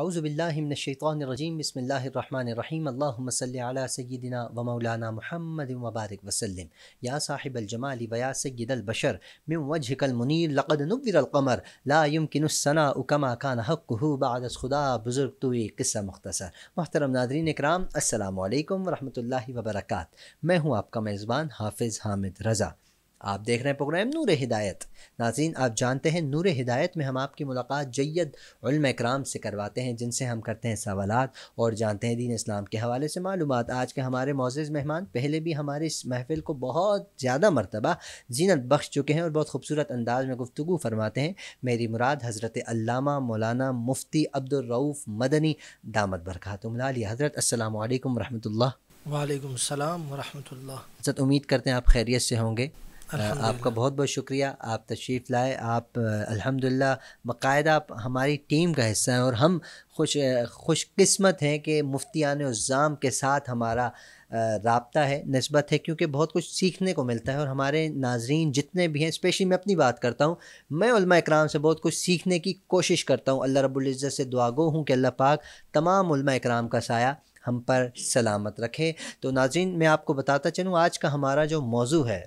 अउज़बिल्लिमिनशैतरजीम बसमीम अल्लाम सैदिना व मौलाना महमद वबारक वसलम या साहिब अलजमाल वया सैदलबशर मिम वजहकलमुनीर लक़द नवर लायम उकमा कान हक़ बादस खुदा बुज़ुर्ग तो किस्सा मुख्तसर मोहतरम नादरीन कराम अल्लाम वरहमल वबरक मैं हूँ आपका मेज़बान हाफिज़ हामिद रज़ा आप देख रहे हैं प्रोग्राम नूर हिदायत नाजीन आप जानते हैं नूर हिदायत में हम आपकी मुलाकात जैद कराम से करवाते हैं जिनसे हम करते हैं सवाल और जानते हैं दीन इस्लाम के हवाले से मालूम आज के हमारे मोज़ मेहमान पहले भी हमारे इस महफिल को बहुत ज़्यादा मरतबा जीनत बख्श चुके हैं और बहुत खूबसूरत अंदाज में गुफ्तु फरमाते हैं मेरी मुराद हज़रत अल्लामा मौलाना मुफ्ती अब्दुलरऊफ़ मदनी दामद बरकतुमलाली हज़रत असल वरहमल वालेकाम सलाम उम्मीद करते हैं आप खैरियत से होंगे आपका बहुत बहुत शुक्रिया आप तशरीफ़ लाए आप अल्हम्दुलिल्लाह बाकायदा हमारी टीम का हिस्सा हैं और हम खुश खुशकस्मत हैं कि मुफ्तियान उज़ाम के साथ हमारा रबता है नस्बत है क्योंकि बहुत कुछ सीखने को मिलता है और हमारे नाजरीन जितने भी हैं स्पेशली मैं अपनी बात करता हूँ मैं इकराम से बहुत कुछ सीखने की कोशिश करता हूँ अल्लाह रबुल्ज़त से दुआगो हूँ कि अल्लाह पाक तमाम इकराम का साया हम पर सलामत रखे तो नाजरीन मैं आपको बताता चलूँ आज का हमारा जो मौजू है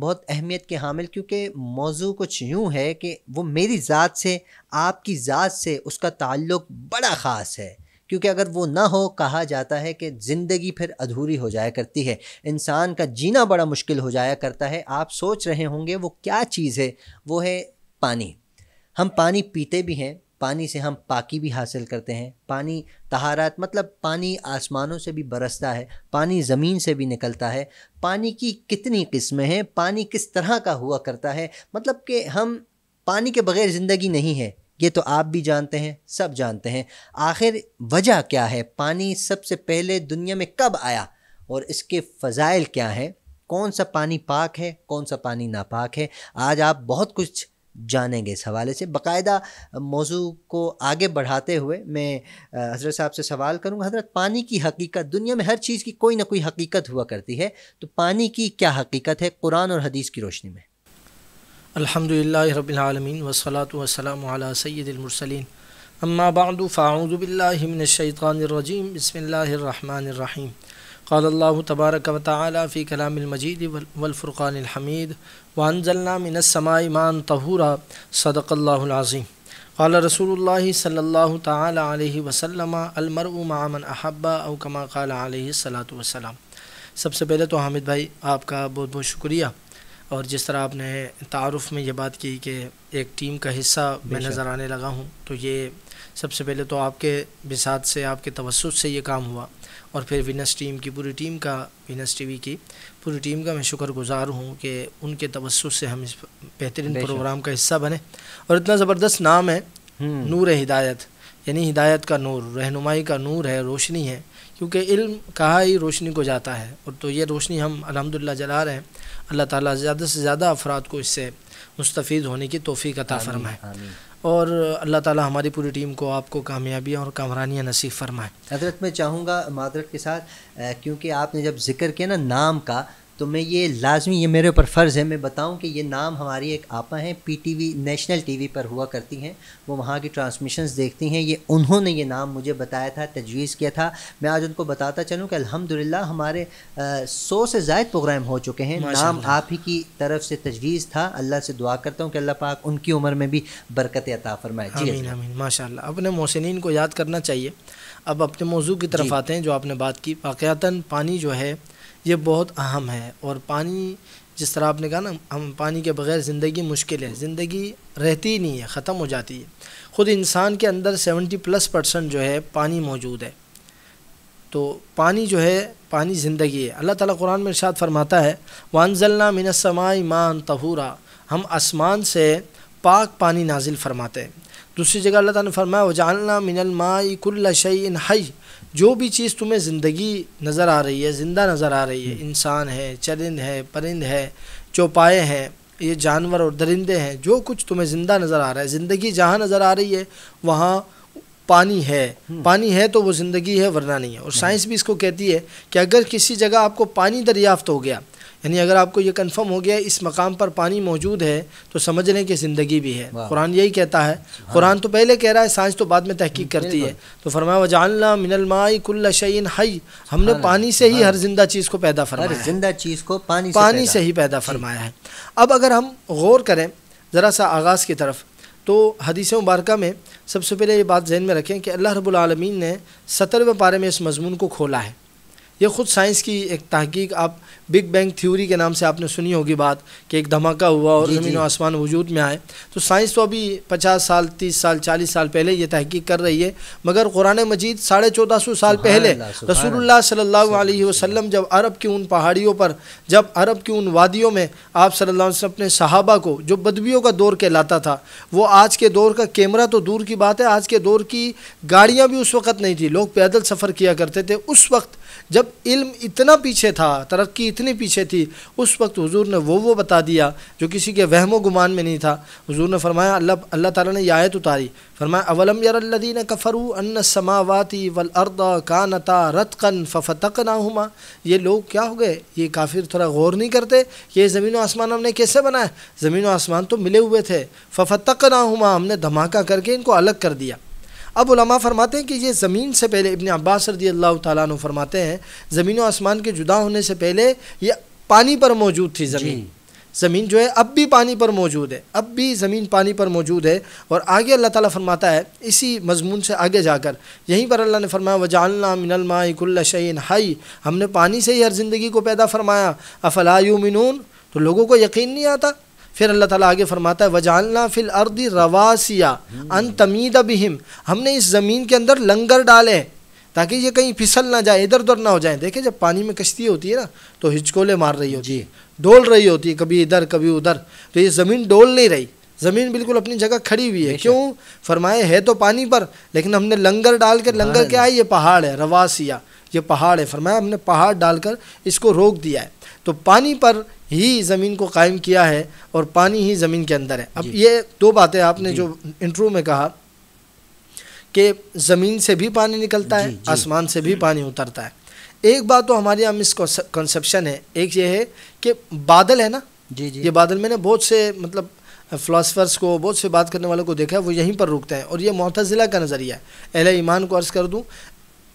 बहुत अहमियत के हामिल क्योंकि मौजू कुछ यूँ है कि वो मेरी ज़ात से आपकी ज़ात से उसका ताल्लुक़ बड़ा ख़ास है क्योंकि अगर वो ना हो कहा जाता है कि ज़िंदगी फिर अधूरी हो जाया करती है इंसान का जीना बड़ा मुश्किल हो जाया करता है आप सोच रहे होंगे वो क्या चीज़ है वो है पानी हम पानी पीते भी हैं पानी से हम पाकी भी हासिल करते हैं पानी तहारात मतलब पानी आसमानों से भी बरसता है पानी ज़मीन से भी निकलता है पानी की कितनी किस्में हैं पानी किस तरह का हुआ करता है मतलब कि हम पानी के बगैर ज़िंदगी नहीं है ये तो आप भी जानते हैं सब जानते हैं आखिर वजह क्या है पानी सबसे पहले दुनिया में कब आया और इसके फ़जाइल क्या हैं कौन सा पानी पाक है कौन सा पानी नापाक है आज आप बहुत कुछ जानेंगे इस हवाले से बाकायदा मौजू को आगे बढ़ाते हुए मैं हज़रत साहब से सवाल करूँगा हज़रत पानी की हकीकत दुनिया में हर चीज़ की कोई ना कोई हकीकत हुआ करती है तो पानी की क्या हकीकत है कुरान और हदीस की रोशनी में अल्हम्दुलिल्लाह रब्बिल आलमीन वसलातु अम्मा बअदु फ़ाऊज़ु बसमिल्लर रहीम क़ाल तबारक व ताली कलामजीद वलफ़ुरक़ानहमीद वानजल्ला मिनसमाईमान तहूरा सदक़ल्लाज़ीम क़ाल रसूल सल्ला तह वसलम अलमरमामन अहब्बा अवकमा क़ाल सलात वसलाम सबसे पहले तो हामिद भाई आपका बहुत बहुत शुक्रिया और जिस तरह आपने तारफ़ में ये बात की कि एक टीम का हिस्सा मैं नज़र आने लगा हूँ तो ये सबसे पहले तो आपके बिसात से आपके तवसत से ये काम हुआ और फिर विनस टीम की पूरी टीम का विनस टीवी की पूरी टीम का मैं शुक्रगुजार हूँ कि उनके तवसत से हम इस बेहतरीन प्रोग्राम का हिस्सा बने और इतना ज़बरदस्त नाम है हम्म। नूर हिदायत यानी हिदायत का नूर रहनुमाई का नूर है रोशनी है क्योंकि इल्म कहा ही रोशनी को जाता है और तो ये रोशनी हम अलहमदिल्ला जला रहे हैं अल्लाह ताला ज़्यादा से ज़्यादा अफराद को इससे मुस्तफ़ होने की तोफ़ी का फरमाए और अल्लाह ताला हमारी पूरी टीम को आपको कामयाबी और कामरानियाँ नसीब फरमाए हजरत मैं चाहूँगा मादरत के साथ क्योंकि आपने जब जिक्र किया ना नाम का तो मैं ये लाजमी ये मेरे ऊपर फ़र्ज़ है मैं बताऊं कि ये नाम हमारी एक आपा हैं पीटीवी नेशनल टीवी पर हुआ करती हैं वो वहाँ की ट्रांसमिशंस देखती हैं ये उन्होंने ये नाम मुझे बताया था तजवीज़ किया था मैं आज उनको बताता चलूँ कि अल्हम्दुलिल्लाह हमारे सौ से जायद प्रोग्राम हो चुके हैं नाम आप ही की तरफ से तजवीज़ था अल्लाह से दुआ करता हूँ कि अल्लाह पाक उनकी उम्र में भी बरकत अता फ़रमाए जी माशा अपने मोहसिन को याद करना चाहिए अब अपने मौजू की तरफ आते हैं जो आपने बात की वाक़ता पानी जो है ये बहुत अहम है और पानी जिस तरह आपने कहा ना हम पानी के बगैर ज़िंदगी मुश्किल है ज़िंदगी रहती ही नहीं है ख़त्म हो जाती है ख़ुद इंसान के अंदर सेवेंटी प्लस परसेंट जो है पानी मौजूद है तो पानी जो है पानी ज़िंदगी है अल्लाह ताला कुरान में इरशाद फरमाता है वानजल्ला मिनसमाई मान तहूरा हम आसमान से पाक पानी नाजिल फरमाते हैं दूसरी जगह अल्लाह ताला ने फरमाया वजालना मिनल माई कुल्ल शई हई जो भी चीज़ तुम्हें ज़िंदगी नज़र आ रही है ज़िंदा नज़र आ रही है हम्म। इंसान है चरिंद है परिंद है चौपाए हैं ये जानवर और दरिंदे हैं जो कुछ तुम्हें ज़िंदा नज़र आ रहा है ज़िंदगी जहाँ नज़र आ रही है वहाँ पानी है हम्म। पानी है तो वो ज़िंदगी है वरना नहीं है और साइंस भी इसको कहती है कि अगर किसी जगह आपको पानी दरियाफ्त हो गया यानी अगर आपको ये कंफर्म हो गया इस मकाम पर पानी मौजूद है तो समझ लें कि ज़िंदगी भी है कुरान यही कहता है हाँ। कुरान तो पहले कह रहा है साइंस तो बाद में तहकीक करती है तो फरमाया वजानला मिनलमाई कुल्ल हई हमने हाँ। पानी से ही हाँ। हर जिंदा चीज़ को पैदा फरमाया जिंदा चीज़ को पानी पानी से ही पैदा फरमाया है अब अगर हम गौर करें ज़रा सा आगाज़ की तरफ तो हदीस मुबारक में सबसे पहले ये बात जहन में रखें कि अल्लाह रबालमीन ने सत्रहवें पारे में इस मजमून को खोला है ये ख़ुद साइंस की एक तहकीक आप बिग बैंग थ्योरी के नाम से आपने सुनी होगी बात कि एक धमाका हुआ और ज़मीन आसमान वजूद में आए तो साइंस तो अभी पचास साल तीस साल चालीस साल पहले ये तहकीक कर रही है मगर कुरान मजीद साढ़े चौदह सौ साल पहले रसूलुल्लाह सल्लल्लाहु अलैहि वसल्लम जब अरब की उन पहाड़ियों पर जब अरब की उन वादियों में आप सल्ला अपने सहाबा को जो बदबियों का दौर कहलाता था वो आज के दौर का कैमरा तो दूर की बात है आज के दौर की गाड़ियाँ भी उस वक्त नहीं थी लोग पैदल सफ़र किया करते थे उस वक्त जब इल्म इतना पीछे था तरक्की इतनी पीछे थी उस वक्त हुजूर ने वो वो बता दिया जो किसी के वहमो गुमान में नहीं था हुजूर ने फरमाया अल्लाह अल्लाह ताला ने आयत उतारी फरमाया अवलम यरल्लदीन कफ़रू अन्न समावाती वल अर्द कानता रतकन फ़तक ना ये लोग क्या हो गए ये काफिर थोड़ा गौर नहीं करते ये ज़मीन आसमान हमने कैसे बनाया ज़मीन आसमान तो मिले हुए थे फ़तक ना हमने धमाका करके इनको अलग कर दिया अब उलमा फरमाते हैं कि ये ज़मीन से पहले इबन अब्बास रदी अल्लाह तु फरमाते हैं ज़मीन और आसमान के जुदा होने से पहले ये पानी पर मौजूद थी ज़मीन ज़मीन जो है अब भी पानी पर मौजूद है अब भी ज़मीन पानी पर मौजूद है और आगे अल्लाह ताला फरमाता है इसी मजमून से आगे जाकर यहीं पर अल्लाह ने फरमाया वजालना मिनलमाकुल्ला शैन हाई हमने पानी से ही हर ज़िंदगी को पैदा फरमाया अफलायू मिनून तो लोगों को यकीन नहीं आता फिर अल्लाह ताला आगे फरमाता है वजालना फिल अर्दी रवासिया अन तमीद बिहिम हमने इस ज़मीन के अंदर लंगर डाले ताकि ये कहीं फिसल ना जाए इधर उधर ना हो जाए देखें जब पानी में कश्ती होती है ना तो हिचकोले मार रही होती है डोल रही होती है कभी इधर कभी उधर तो ये ज़मीन डोल नहीं रही ज़मीन बिल्कुल अपनी जगह खड़ी हुई है क्यों फरमाए है तो पानी पर लेकिन हमने लंगर डाल कर लंगर क्या है ये पहाड़ है रवासिया ये पहाड़ है फरमाया हमने पहाड़ डालकर इसको रोक दिया है तो पानी पर ही ज़मीन को कायम किया है और पानी ही ज़मीन के अंदर है अब ये दो बातें आपने जो इंटरव्यू में कहा कि ज़मीन से भी पानी निकलता है आसमान से भी पानी उतरता है एक बात तो हमारे यहाँ कंसेप्शन है एक ये है कि बादल है ना जी जी ये बादल मैंने बहुत से मतलब फ़िलासफ़र्स को बहुत से बात करने वालों को देखा है वो यहीं पर रुकते हैं और ये मतज़िला का नज़रिया है अहल ईमान को अर्ज़ कर दूँ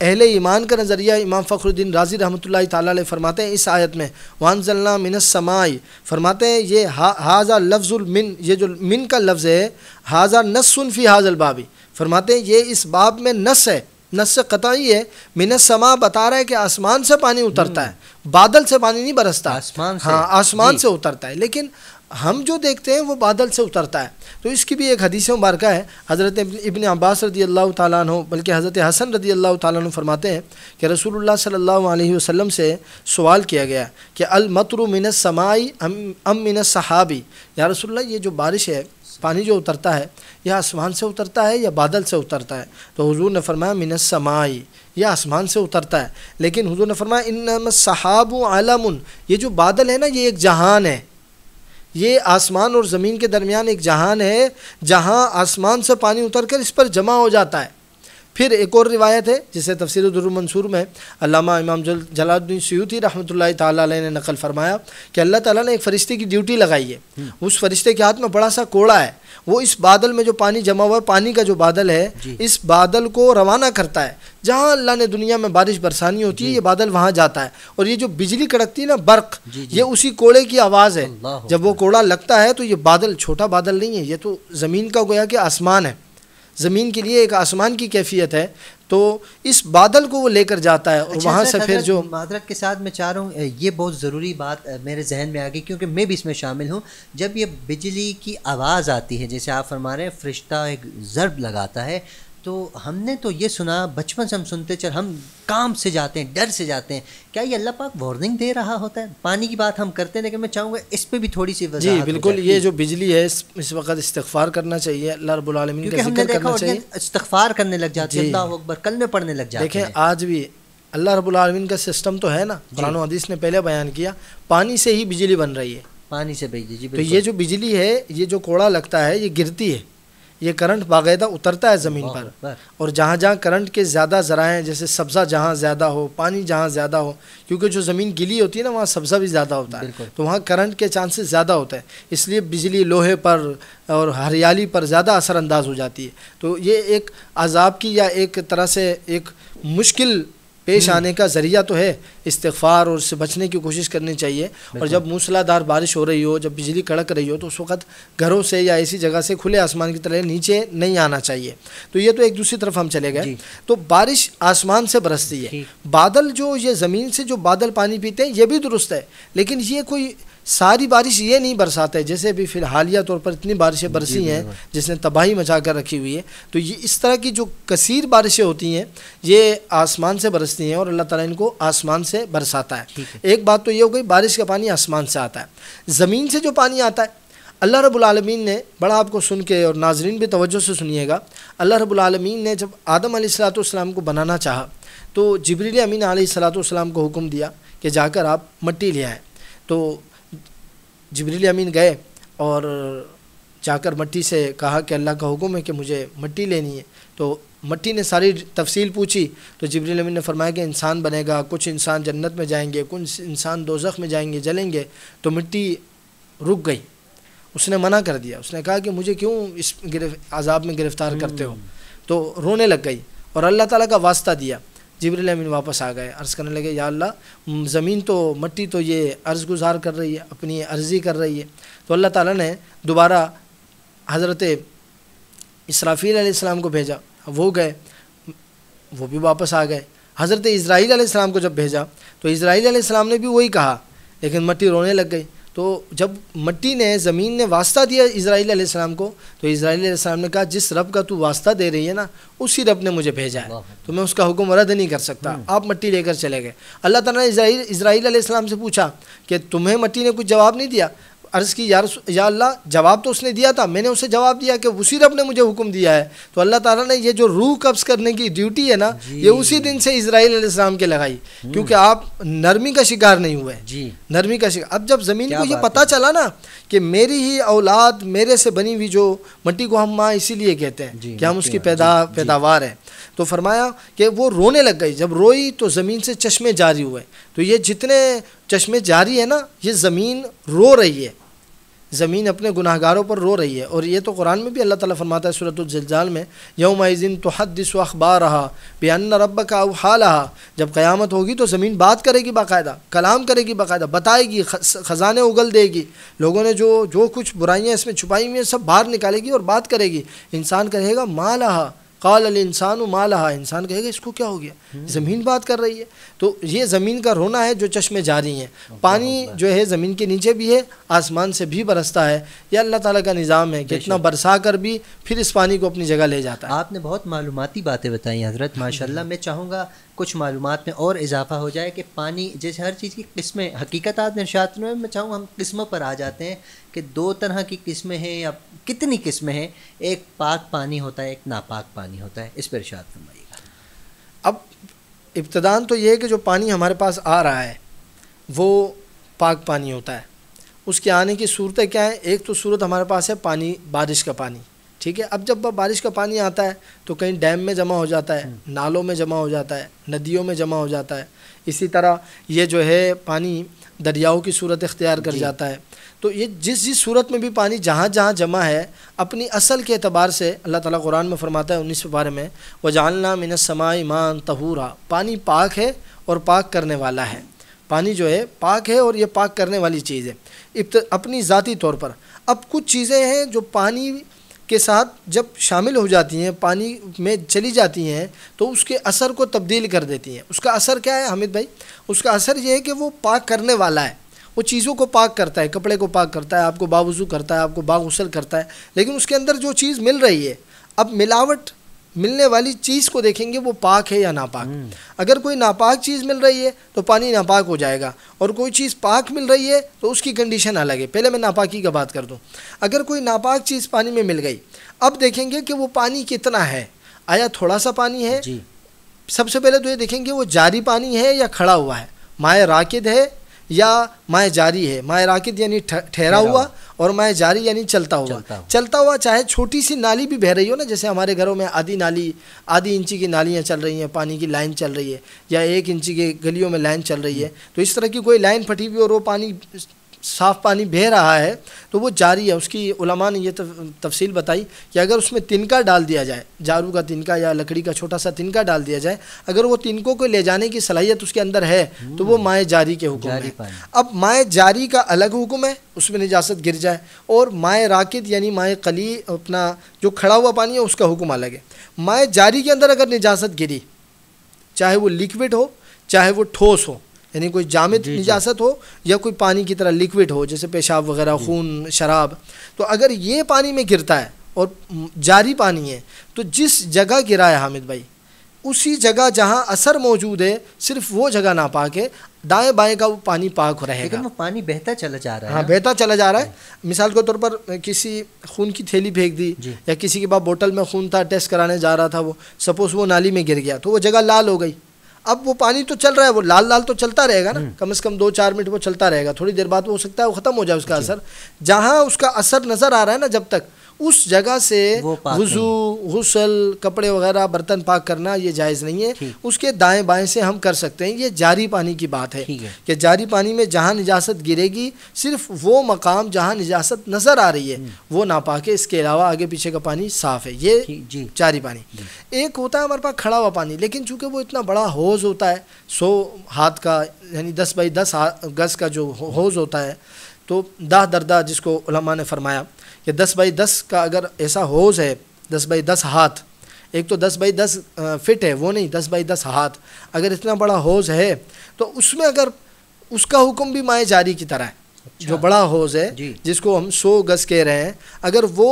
अहल ईमान का नज़रिया इमाम फ़खरुद्दीन राजी रहमत ताली फरमाते हैं इस आयत में वानजल्ला मिनसमाई फरमाते हैं ये हा हाजा लफ्ज़ुलमिन ये जो मिन का लफ्ज़ है हाजा नसन फ़ी हाजल बाबी फरमाते हैं ये इस बाब में नस है नस से ही है मिनसमा बता रहा है कि आसमान से पानी उतरता हम्म। है बादल से पानी नहीं बरसता आसमान हाँ आसमान से उतरता है लेकिन हम जो देखते हैं वो बादल से उतरता है तो इसकी भी एक हदीस मुबारक है हज़रत इबन अब्बास रदी अल्लाह तु बल्कि हज़रत हसन रदी अल्लाह तु फरमाते हैं कि रसूल सल्ला अलैहि से सवाल किया गया कि अलमतर मिन समाई अम, अम सहाबी या रसोल्ला ये जो बारिश है पानी जो उतरता है यह आसमान से उतरता है या बादल से उतरता है तो हजू ने फरमाया मिन समाई यह आसमान से उतरता है लेकिन हजू ने फरमाया इन सहाब आलम ये जो बादल है ना ये एक जहान है ये आसमान और ज़मीन के दरमियान एक जहान है जहाँ आसमान से पानी उतर कर इस पर जमा हो जाता है फिर एक और रिवायत है जिसे तफसर मंसूर में अलामा इमाम जल जलालुद्दीन सयूती रहमत ला ने नकल फरमाया कि अल्लाह ताला ने एक फ़रिश्ते की ड्यूटी लगाई है हम्म। उस फरिश्ते के हाथ में बड़ा सा कोड़ा है वो इस बादल में जो पानी जमा हुआ है पानी का जो बादल है इस बादल को रवाना करता है जहाँ अल्लाह ने दुनिया में बारिश बरसानी होती है ये बादल वहाँ जाता है और ये जो बिजली कड़कती है ना बर्क ये उसी कोड़े की आवाज़ है जब वो कोड़ा लगता है तो ये बादल छोटा बादल नहीं है ये तो ज़मीन का गोया कि आसमान है ज़मीन के लिए एक आसमान की कैफियत है तो इस बादल को वो लेकर जाता है और अच्छा, वहाँ अच्छा, से फिर जो मादरक के साथ मैं चाह रहा हूँ ये बहुत ज़रूरी बात मेरे जहन में आ गई क्योंकि मैं भी इसमें शामिल हूँ जब ये बिजली की आवाज़ आती है जैसे आप फरमा रहे हैं फरिश्ता एक ज़रब लगाता है तो हमने तो ये सुना बचपन से हम सुनते चल हम काम से जाते हैं डर से जाते हैं क्या ये अल्लाह पाक वार्निंग दे रहा होता है पानी की बात हम करते हैं लेकिन मैं चाहूँगा इस पर भी थोड़ी सी जी बिल्कुल ये जो बिजली है इस, इस वक्त इस्तफार करना चाहिए अल्लाह रबालमीन का जिक्र करना चाहिए इस्तफार करने लग जाते हैं अल्लाह अकबर कल में पढ़ने लग जाते हैं देखें आज भी अल्लाह रबालमीन का सिस्टम तो है ना पुरानो हदीस ने पहले बयान किया पानी से ही बिजली बन रही है पानी से भेज दीजिए तो ये जो बिजली है ये जो कोड़ा लगता है ये गिरती है ये करंट बाकायदा उतरता है ज़मीन पर और जहाँ जहाँ करंट के ज़्यादा ज़रा हैं जैसे सब्ज़ा जहाँ ज़्यादा हो पानी जहाँ ज़्यादा हो क्योंकि जो ज़मीन गिली होती है ना वहाँ सब्ज़ा भी ज़्यादा होता है तो वहाँ करंट के चांसेस ज़्यादा होते हैं इसलिए बिजली लोहे पर और हरियाली पर ज़्यादा असरानंदाज हो जाती है तो ये एक अजाब की या एक तरह से एक मुश्किल पेश हम्म। आने का ज़रिया तो है इस्तफ़ार और उससे बचने की कोशिश करनी चाहिए और जब मूसलाधार बारिश हो रही हो जब बिजली कड़क रही हो तो उस वक्त घरों से या ऐसी जगह से खुले आसमान की तरह नीचे नहीं आना चाहिए तो ये तो एक दूसरी तरफ हम चले गए तो बारिश आसमान से बरसती है बादल जो ये ज़मीन से जो बादल पानी पीते हैं ये भी दुरुस्त है लेकिन ये कोई सारी बारिश ये नहीं बरसाते है जैसे अभी फिलहालिया तौर पर इतनी बारिशें बरसी हैं जिसने तबाही मचा कर रखी हुई है तो ये इस तरह की जो कसीर बारिशें होती हैं ये आसमान से बरसती हैं और अल्लाह ताला इनको आसमान से बरसाता है एक बात तो ये हो गई बारिश का पानी आसमान से आता है ज़मीन से जो पानी आता है अल्लाह रबालमीन ने बड़ा आपको सुन के और नाजरीन भी तवज्जो से सुनिएगा अल्लाह रबालमीन ने जब आदम सलाम को बनाना चाहा तो जबरील अमीन सलाम को हुक्म दिया कि जाकर आप मट्टी ले आएँ तो जबरील अमीन गए और जाकर मट्टी से कहा कि अल्लाह का हुक्म है कि मुझे मट्टी लेनी है तो मट्टी ने सारी तफसील पूछी तो जबरील अमीन ने फरमाया कि इंसान बनेगा कुछ इंसान जन्नत में जाएंगे कुछ इंसान दोजख में जाएंगे जलेंगे तो मिट्टी रुक गई उसने मना कर दिया उसने कहा कि मुझे क्यों इस गिरफ आज़ाब में गिरफ़्तार करते हो हम्म। तो रोने लग गई और अल्लाह ताला का वास्ता दिया जबरील अमीन वापस आ गए अर्ज़ करने लगे या अल्लाह ज़मीन तो मट्टी तो ये अर्ज़ गुजार कर रही है अपनी अर्ज़ी कर रही है तो अल्लाह ताला ने दोबारा हज़रत इसराफ़ील आसमाम को भेजा वो गए वो भी वापस आ गए हज़रत इसराइल आसमाम को जब भेजा तो इसराइल आसमाम ने भी वही कहा लेकिन मट्टी रोने लग गई तो जब मट्टी ने ज़मीन ने वास्ता दिया इसराइल आसमाम को तो इसराइल आसमाम ने कहा जिस रब का तू वास्ता दे रही है ना उसी रब ने मुझे भेजा है तो मैं उसका हुक्म रद्द नहीं कर सकता हम्म। आप मट्टी लेकर चले गए अल्लाह तला ने इसराइल आसमाम से पूछा कि तुम्हें मट्टी ने कुछ जवाब नहीं दिया अर्ज़ की यार या अल्लाह जवाब तो उसने दिया था मैंने उसे जवाब दिया कि उसी रब ने मुझे हुक्म दिया है तो अल्लाह ताला ने ये जो रूह कब्ज़ करने की ड्यूटी है ना ये उसी दिन से इसराइल इस्लाम के लगाई हम्म। क्योंकि आप नरमी का शिकार नहीं हुए जी नरमी का शिकार अब जब ज़मीन को ये पता चला ना कि मेरी ही औलाद मेरे से बनी हुई जो मट्टी को हम माँ इसी कहते हैं कि हम उसकी पैदा पैदावार है तो फरमाया कि वो रोने लग गई जब रोई तो ज़मीन से चश्मे जारी हुए तो ये जितने चश्मे जारी है ना ये ज़मीन रो रही है ज़मीन अपने गुनाहगारों पर रो रही है और ये तो कुरान में भी अल्लाह ताला फरमाता है सूरतुलजलजाल में यौमज़िन तो दिस अखबार रहा बेअन रब का हाल रहा जब क़यामत होगी तो ज़मीन बात करेगी बाकायदा कलाम करेगी बाकायदा बताएगी ख़जाने उगल देगी लोगों ने जो जो कुछ बुराइयाँ इसमें छुपाई हुई हैं सब बाहर निकालेगी और बात करेगी इंसान कहेगा माँ रहा काल इंसान माला इंसान कहेगा इसको क्या हो गया ज़मीन बात कर रही है तो ये ज़मीन का रोना है जो चश्मे जारी हैं पानी जो है ज़मीन के नीचे भी है आसमान से भी बरसता है यह अल्लाह ताला का निज़ाम है कि इतना बरसा कर भी फिर इस पानी को अपनी जगह ले जाता है आपने बहुत मालूमती बातें बताई हज़रत माशा मैं चाहूँगा कुछ मालूम में और इजाफा हो जाए कि पानी जैसे हर चीज़ की किस्में हकीकत आज निशात में मैं चाहूँ हम किस्मों पर आ जाते हैं कि दो तरह की किस्में हैं या कितनी किस्में हैं एक पाक पानी होता है एक नापाक पानी होता है इस पर इर्शाद फरमाइएगा अब इब्तदान तो ये है कि जो पानी हमारे पास आ रहा है वो पाक पानी होता है उसके आने की सूरतें क्या हैं एक तो सूरत हमारे पास है पानी बारिश का पानी ठीक है अब जब बारिश का पानी आता है तो कहीं डैम में जमा हो जाता है हम्म। नालों में जमा हो जाता है नदियों में जमा हो जाता है इसी तरह ये जो है पानी दरियाओं की सूरत इख्तियार कर जाता है तो ये जिस जिस सूरत में भी पानी जहाँ जहाँ जमा है अपनी असल के अतबार से अल्लाह ताला कुरान में फरमाता है उन्नीस बारे में वजालना मिन समाई ईमान तहूरा पानी पाक है और पाक करने वाला है पानी जो है पाक है और ये पाक करने वाली चीज़ है इब्त अपनी ज़ाती तौर पर अब कुछ चीज़ें हैं जो पानी के साथ जब शामिल हो जाती हैं पानी में चली जाती हैं तो उसके असर को तब्दील कर देती हैं उसका असर क्या है हामिद भाई उसका असर ये है कि वो पाक करने वाला है वो चीज़ों को पाक करता है कपड़े को पाक करता है आपको बावजू करता है आपको बागसल करता है लेकिन उसके अंदर जो चीज़ मिल रही है अब मिलावट मिलने वाली चीज़ को देखेंगे वो पाक है या नापाक हम्म। अगर कोई नापाक चीज़ मिल रही है तो पानी नापाक हो जाएगा और कोई चीज़ पाक मिल रही है तो उसकी कंडीशन अलग है पहले मैं नापाकी का बात कर दूँ अगर कोई नापाक चीज़ पानी में मिल गई अब देखेंगे कि वो पानी कितना है आया थोड़ा सा पानी है सबसे पहले तो ये देखेंगे वो जारी पानी है या खड़ा हुआ है माए राकिद है या माय जारी है माय राकित यानी ठहरा हुआ और माय जारी यानी चलता हुआ चलता हुआ, चलता हुआ चाहे छोटी सी नाली भी बह रही हो ना जैसे हमारे घरों में आधी नाली आधी इंची की नालियाँ चल रही हैं पानी की लाइन चल रही है या एक इंची के गलियों में लाइन चल रही है तो इस तरह की कोई लाइन फटी हुई और वो पानी साफ़ पानी बह रहा है तो वो जारी है उसकी उलमा ने यह तफसील बताई कि अगर उसमें तिनका डाल दिया जाए जारू का तिनका या लकड़ी का छोटा सा तिनका डाल दिया जाए अगर वो तिनकों को ले जाने की सलाहियत उसके अंदर है तो वो हम्म। माए जारी के हुक्म है अब माए जारी का अलग हुक्म है उसमें निजात गिर जाए और माए राकद यानी माए कली अपना जो खड़ा हुआ पानी है उसका हुक्म अलग है माए जारी के अंदर अगर निजात गिरी चाहे वो लिक्विड हो चाहे वो ठोस हो यानी कोई जामित निजात हो या कोई पानी की तरह लिक्विड हो जैसे पेशाब वगैरह खून शराब तो अगर ये पानी में गिरता है और जारी पानी है तो जिस जगह गिरा है हामिद भाई उसी जगह जहाँ असर मौजूद है सिर्फ वो जगह ना पाक है दाएँ बाएँ का वो पानी पाक रहेगा लेकिन वो पानी बहता चला जा रहा है हाँ बहता चला जा रहा है मिसाल के तौर पर किसी खून की थैली फेंक दी या किसी के पास बोतल में खून था टेस्ट कराने जा रहा था वो सपोज़ वो नाली में गिर गया तो वो जगह लाल हो गई अब वो पानी तो चल रहा है वो लाल लाल तो चलता रहेगा ना हम्म। कम से कम दो चार मिनट वो चलता रहेगा थोड़ी देर बाद वो हो सकता है वो खत्म हो जाए उसका अच्छा। असर जहाँ उसका असर नजर आ रहा है ना जब तक उस जगह से वजू गसल कपड़े वगैरह बर्तन पाक करना ये जायज़ नहीं है उसके दाएं बाएं से हम कर सकते हैं ये जारी पानी की बात है, है। कि जारी पानी में जहाँ निजात गिरेगी सिर्फ वो मकाम जहाँ निजात नज़र आ रही है हम्म। वो ना पाके इसके अलावा आगे पीछे का पानी साफ़ है ये जारी पानी एक होता है हमारे पास खड़ा हुआ पानी लेकिन चूँकि वो इतना बड़ा होज़ होता है सो हाथ का यानी दस बाई दस गज़ का जो होज़ होता है तो दाह दरदा जिसको ने फरमाया कि दस बाई दस का अगर ऐसा होज़ है दस बाई दस हाथ एक तो दस बाई दस फिट है वो नहीं दस बाई दस हाथ अगर इतना बड़ा होज़ है तो उसमें अगर उसका हुक्म भी माए जारी की तरह है अच्छा। जो बड़ा होज़ है जिसको हम सौ गज़ कह रहे हैं अगर वो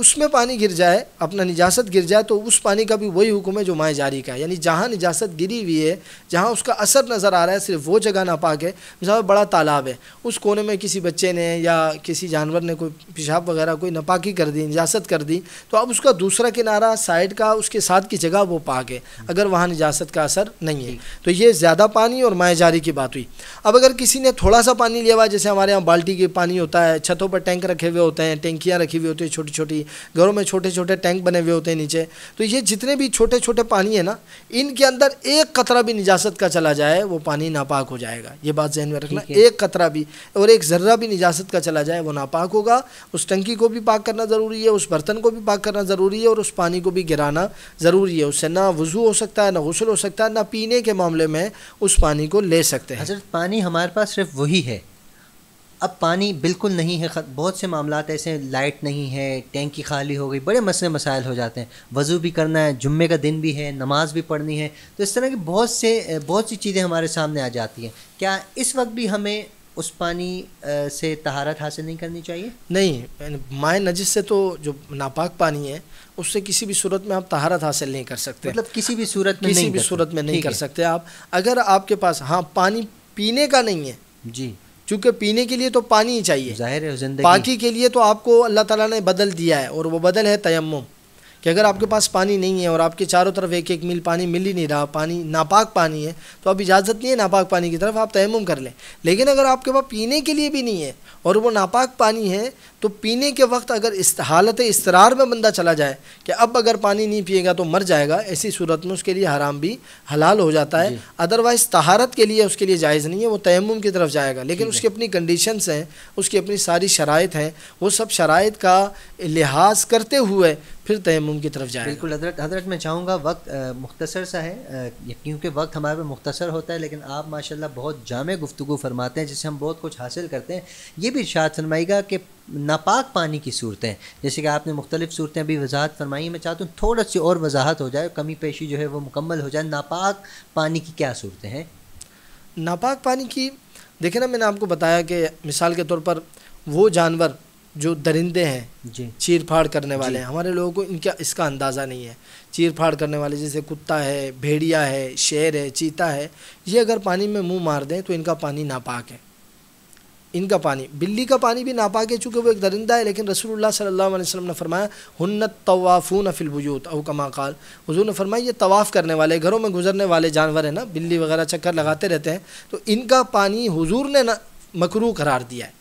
उसमें पानी गिर जाए अपना निजात गिर जाए तो उस पानी का भी वही हुक्म है जो माए जारी का है यानी जहाँ निजात गिरी हुई है जहाँ उसका असर नज़र आ रहा है सिर्फ वो जगह नापाक है मिसाल बड़ा तालाब है उस कोने में किसी बच्चे ने या किसी जानवर ने कोई पेशाब वगैरह कोई नापाकी कर दी निजात कर दी तो अब उसका दूसरा किनारा साइड का उसके साथ की जगह वो पाक है अगर वहाँ निजात का असर नहीं है तो ये ज़्यादा पानी और माए जारी की बात हुई अब अगर किसी ने थोड़ा सा पानी लिया हुआ जैसे हमारे यहाँ बाल्टी के पानी होता है छतों पर टैंक रखे हुए होते हैं टैंकियाँ रखी हुई होती है छोटी छोटी घरों में छोटे छोटे टैंक बने हुए होते हैं नीचे तो ये जितने भी छोटे छोटे पानी है ना इनके अंदर एक कतरा भी निजात का चला जाए वो पानी नापाक हो जाएगा ये बात जहन में रखना एक कतरा भी और एक ज़र्रा भी निजात का चला जाए वो नापाक होगा उस टंकी को भी पाक करना ज़रूरी है उस बर्तन को भी पाक करना ज़रूरी है और उस पानी को भी गिराना ज़रूरी है उससे ना वज़ू हो सकता है ना गसल हो सकता है ना पीने के मामले में उस पानी को ले सकते हैं पानी हमारे पास सिर्फ वही है अब पानी बिल्कुल नहीं है बहुत से मामला ऐसे लाइट नहीं है टैंकी खाली हो गई बड़े मसले मसाइल हो जाते हैं वज़ू भी करना है जुम्मे का दिन भी है नमाज़ भी पढ़नी है तो इस तरह की बहुत से बहुत सी चीज़ें हमारे सामने आ जाती हैं क्या इस वक्त भी हमें उस पानी से तहारत हासिल नहीं करनी चाहिए नहीं माए नजिस से तो जो नापाक पानी है उससे किसी भी सूरत में आप तहारत हासिल नहीं कर सकते मतलब किसी भी सूरत में किसी भी सूरत में नहीं कर सकते आप अगर आपके पास हाँ पानी पीने का नहीं है जी क्योंकि पीने के लिए तो पानी ही चाहिए जाहिर है ज़िंदगी बाकी के लिए तो आपको अल्लाह ताला ने बदल दिया है और वो बदल है तयम कि अगर आपके पास पानी नहीं है और आपके चारों तरफ एक एक मील पानी मिल ही नहीं रहा पानी नापाक पानी है तो अब इजाज़त नहीं है नापाक पानी की तरफ आप तयम कर लें लेकिन अगर आपके पास पीने के लिए भी नहीं है और वो नापाक पानी है तो पीने के वक्त अगर इस हालत इसरार में बंदा चला जाए कि अब अगर पानी नहीं पिएगा तो मर जाएगा ऐसी सूरत में उसके लिए हराम भी हलाल हो जाता है अदरवाइज़ तहारत के लिए उसके लिए जायज़ नहीं है वो तयम की तरफ जाएगा लेकिन उसकी अपनी कंडीशंस हैं उसकी अपनी सारी शराइ हैं वो सब शराइ का लिहाज करते हुए फिर तयम की तरफ जाए बिल्कुल हजरत हजरत मैं चाहूँगा वक्त मुख्तसर सा है क्योंकि वक्त हमारे पे मुख्तसर होता है लेकिन आप माशाल्लाह बहुत जाम गुफ्तु फरमाते हैं जिससे हम बहुत कुछ हासिल करते हैं ये भी शायद फरमाएगा कि नापाक पानी की सूरतें जैसे कि आपने मुख्तलिफ सूरतें अभी वजाहत फरमाई मैं चाहता हूँ थोड़ा सी और वजाहत हो जाए कमी पेशी जो है वो मुकम्मल हो जाए नापाक पानी की क्या सूरतें हैं नापाक पानी की देखिए ना मैंने आपको बताया कि मिसाल के तौर पर वो जानवर जो दरिंदे हैं चीर फाड़ करने वाले हैं हमारे लोगों को इनका इसका अंदाज़ा नहीं है चीर फाड़ करने वाले जैसे कुत्ता है भेड़िया है शेर है चीता है ये अगर पानी में मुंह मार दें तो इनका पानी नापाक है इनका पानी बिल्ली का पानी भी नापाक है चूँकि वो एक दरिंदा है लेकिन रसूलुल्लाह सल्लल्लाहु अलैहि वसल्लम ने फरमाया हन्नत तवाफ़ून फिलबूत अव कमा हजूर ने फरमाया ये तवाफ़ करने वाले घरों में गुजरने वाले जानवर हैं ना बिल्ली वगैरह चक्कर लगाते रहते हैं तो इनका पानी हजूर ने ना मकरू करार दिया है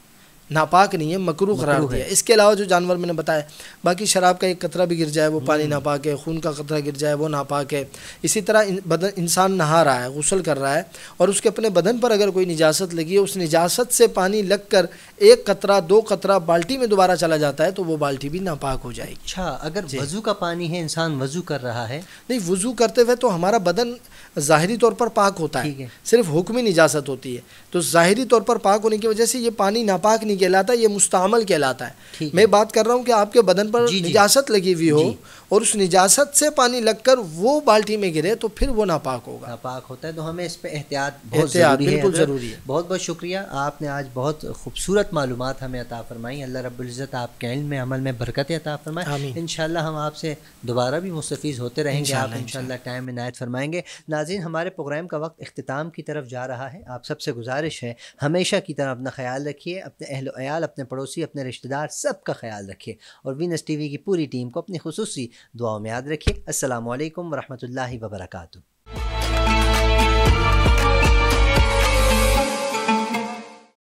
नापाक नहीं है मकरू करार दिया इसके अलावा जो जानवर मैंने बताया बाकी शराब का एक कतरा भी गिर जाए वो पानी हम्म। नापाक है खून का कतरा गिर जाए वो नापाक है इसी तरह बदन इंसान नहा रहा है गसल कर रहा है और उसके अपने बदन पर अगर कोई निजात लगी है उस निजात से पानी लग कर एक कतरा दो कतरा बाल्टी में दोबारा चला जाता है तो वो बाल्टी भी नापाक हो जाएगी अच्छा अगर वजू का पानी है इंसान वजू कर रहा है नहीं वजू करते हुए तो हमारा बदन ज़ाहरी तौर पर पाक होता है सिर्फ हुक्मी निजात होती है तो ज़ाहरी तौर पर पाक होने की वजह से ये पानी नापाक नहीं कहलाता ये मुस्तमल कहलाता है मैं बात कर रहा हूँ कि आपके बदन पर निजात लगी हुई हो और उस निजात से पानी लगकर वो बाल्टी में गिरे तो फिर वो नापाक होगा नापाक होता है तो हमें इस पर एहतियात बहुत ज़रूरी बिल्कुल ज़रूरी है बहुत बहुत शुक्रिया आपने आज बहुत खूबसूरत मालूम हमें अता फ़रमाई अल्लाह रबुल्ज़त आपके इल्म में अमल में बरकत अता फ़रमाए इन हम आपसे दोबारा भी मुस्तफ़ होते रहेंगे आप इन टाइम में नायत फरमाएंगे नाजीन हमारे प्रोग्राम का वक्त अख्ताम की तरफ जा रहा है आप सबसे गुजारिश है हमेशा की तरह अपना ख्याल रखिए अपने अहल वयाल अपने पड़ोसी अपने रिश्तेदार सब का ख्याल रखिए और एस टी वी की पूरी टीम को अपनी खसूस दुआओं में याद रखिए असल वरहमल वर्का